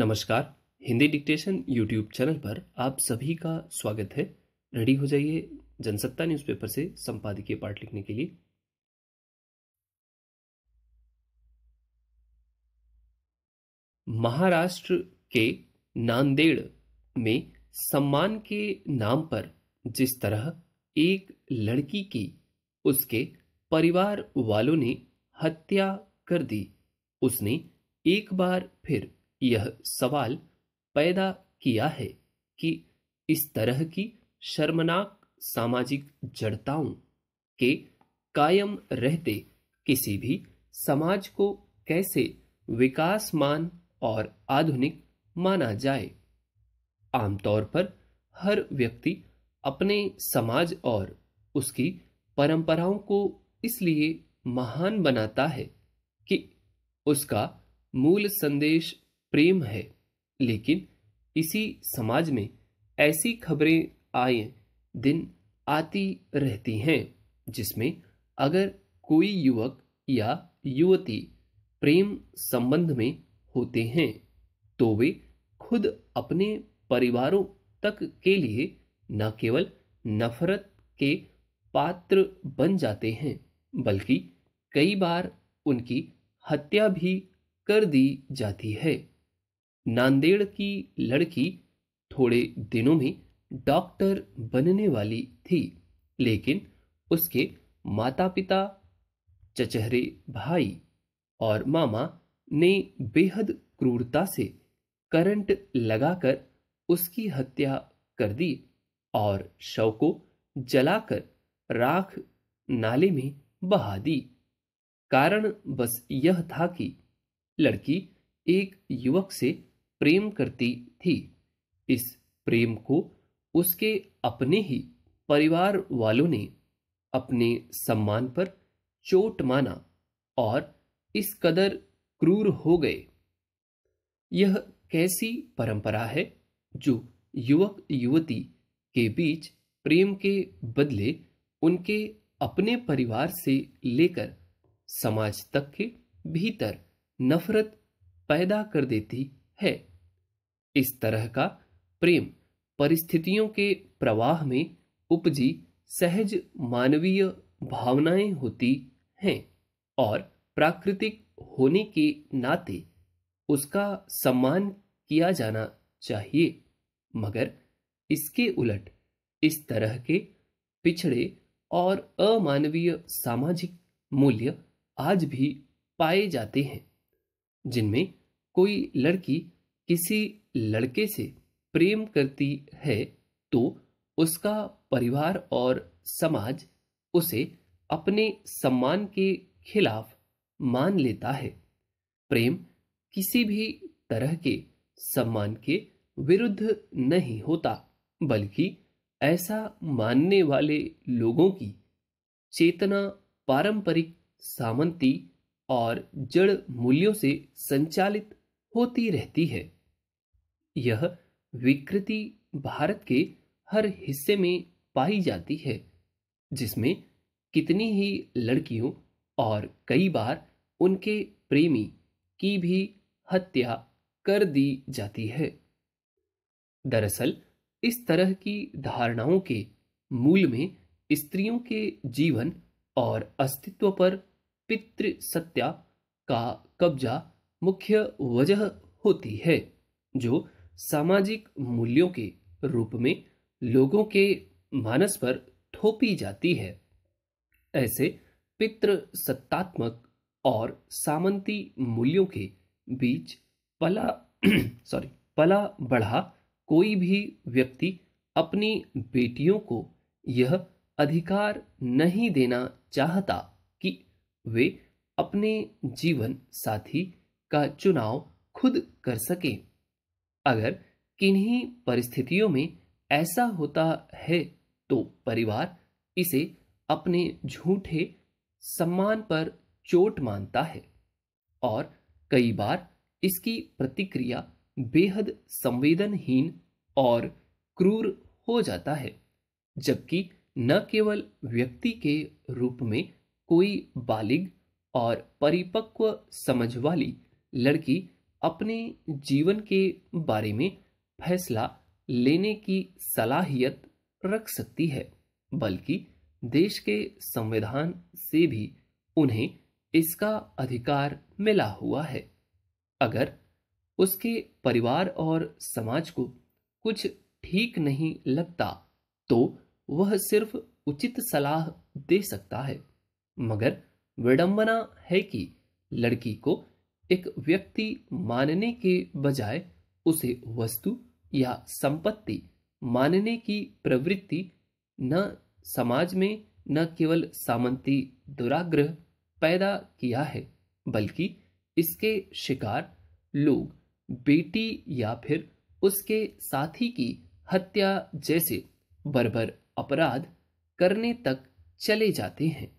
नमस्कार Hindi dictation YouTube channel पर आप सभी का स्वागत है रेडी हो जाइए जनसत्ता न्यूज़पेपर से संपादकीय पाठ लिखने के लिए महाराष्ट्र के नांदेड़ में सम्मान के नाम पर जिस तरह एक लड़की की उसके परिवार वालों ने हत्या कर दी उसने एक बार फिर यह सवाल पैदा किया है कि इस तरह की शर्मनाक सामाजिक जड़ताओं के कायम रहते किसी भी समाज को कैसे विकासमान और आधुनिक माना जाए आमतौर पर हर व्यक्ति अपने समाज और उसकी परंपराओं को इसलिए महान बनाता है कि उसका मूल संदेश प्रेम है लेकिन इसी समाज में ऐसी खबरें आए दिन आती रहती हैं जिसमें अगर कोई युवक या युवती प्रेम संबंध में होते हैं तो वे खुद अपने परिवारों तक के लिए न केवल नफरत के पात्र बन जाते हैं बल्कि कई बार उनकी हत्या भी कर दी जाती है नांदेड़ की लड़की थोड़े दिनों में डॉक्टर बनने वाली थी लेकिन उसके माता पिता चचहरे भाई और मामा ने बेहद क्रूरता से करंट लगाकर उसकी हत्या कर दी और शव को जलाकर राख नाले में बहा दी कारण बस यह था कि लड़की एक युवक से प्रेम करती थी इस प्रेम को उसके अपने ही परिवार वालों ने अपने सम्मान पर चोट माना और इस कदर क्रूर हो गए यह कैसी परंपरा है जो युवक युवती के बीच प्रेम के बदले उनके अपने परिवार से लेकर समाज तक के भीतर नफरत पैदा कर देती है इस तरह का प्रेम परिस्थितियों के प्रवाह में उपजी सहज मानवीय भावनाएं होती हैं और प्राकृतिक होने के नाते उसका सम्मान किया जाना चाहिए मगर इसके उलट इस तरह के पिछड़े और अमानवीय सामाजिक मूल्य आज भी पाए जाते हैं जिनमें कोई लड़की किसी लड़के से प्रेम करती है तो उसका परिवार और समाज उसे अपने सम्मान के खिलाफ मान लेता है प्रेम किसी भी तरह के सम्मान के विरुद्ध नहीं होता बल्कि ऐसा मानने वाले लोगों की चेतना पारंपरिक सामंती और जड़ मूल्यों से संचालित होती रहती है यह विकृति भारत के हर हिस्से में पाई जाती है जिसमें कितनी ही लड़कियों और कई बार उनके प्रेमी की भी हत्या कर दी जाती है दरअसल इस तरह की धारणाओं के मूल में स्त्रियों के जीवन और अस्तित्व पर पितृ सत्या का कब्जा मुख्य वजह होती है जो सामाजिक मूल्यों के रूप में लोगों के मानस पर थोपी जाती है ऐसे पितृ सत्तात्मक और सामंती मूल्यों के बीच पला सॉरी पला बढ़ा कोई भी व्यक्ति अपनी बेटियों को यह अधिकार नहीं देना चाहता कि वे अपने जीवन साथी का चुनाव खुद कर सकें अगर किन्हीं परिस्थितियों में ऐसा होता है तो परिवार इसे अपने झूठे सम्मान पर चोट मानता है और कई बार इसकी प्रतिक्रिया बेहद संवेदनहीन और क्रूर हो जाता है जबकि न केवल व्यक्ति के रूप में कोई बालिग और परिपक्व समझ वाली लड़की अपने जीवन के बारे में फैसला लेने की सलाहियत रख सकती है बल्कि देश के संविधान से भी उन्हें इसका अधिकार मिला हुआ है अगर उसके परिवार और समाज को कुछ ठीक नहीं लगता तो वह सिर्फ उचित सलाह दे सकता है मगर विडंबना है कि लड़की को एक व्यक्ति मानने के बजाय उसे वस्तु या संपत्ति मानने की प्रवृत्ति न समाज में न केवल सामंती दुराग्रह पैदा किया है बल्कि इसके शिकार लोग बेटी या फिर उसके साथी की हत्या जैसे बर्बर अपराध करने तक चले जाते हैं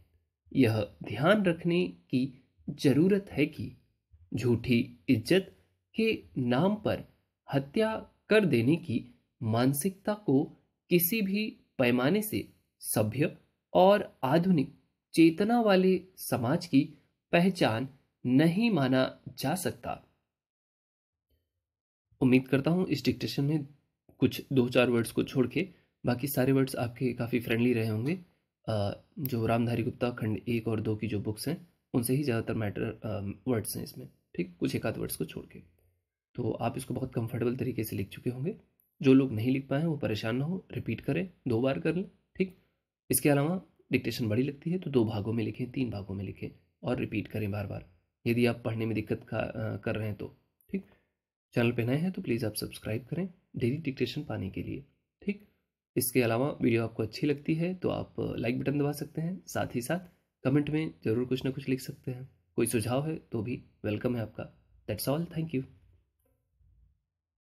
यह ध्यान रखने की जरूरत है कि झूठी इज्जत के नाम पर हत्या कर देने की मानसिकता को किसी भी पैमाने से सभ्य और आधुनिक चेतना वाले समाज की पहचान नहीं माना जा सकता उम्मीद करता हूँ इस डिक्टेशन में कुछ दो चार वर्ड्स को छोड़ के बाकी सारे वर्ड्स आपके काफ़ी फ्रेंडली रहे होंगे जो रामधारी गुप्ता खंड एक और दो की जो बुक्स हैं उनसे ही ज़्यादातर मैटर वर्ड्स हैं इसमें ठीक कुछ एक आध वर्ड्स को छोड़ के तो आप इसको बहुत कंफर्टेबल तरीके से लिख चुके होंगे जो लोग नहीं लिख पाए वो परेशान ना हो रिपीट करें दो बार कर लें ठीक इसके अलावा डिक्टेशन बड़ी लगती है तो दो भागों में लिखें तीन भागों में लिखें और रिपीट करें बार बार यदि आप पढ़ने में दिक्कत का कर रहे हैं तो ठीक चैनल पर नए हैं तो प्लीज़ आप सब्सक्राइब करें डेली डिक्टेशन पाने के लिए ठीक इसके अलावा वीडियो आपको अच्छी लगती है तो आप लाइक बटन दबा सकते हैं साथ ही साथ कमेंट में ज़रूर कुछ ना कुछ लिख सकते हैं कोई सुझाव है तो भी वेलकम है आपका दैट्स ऑल थैंक यू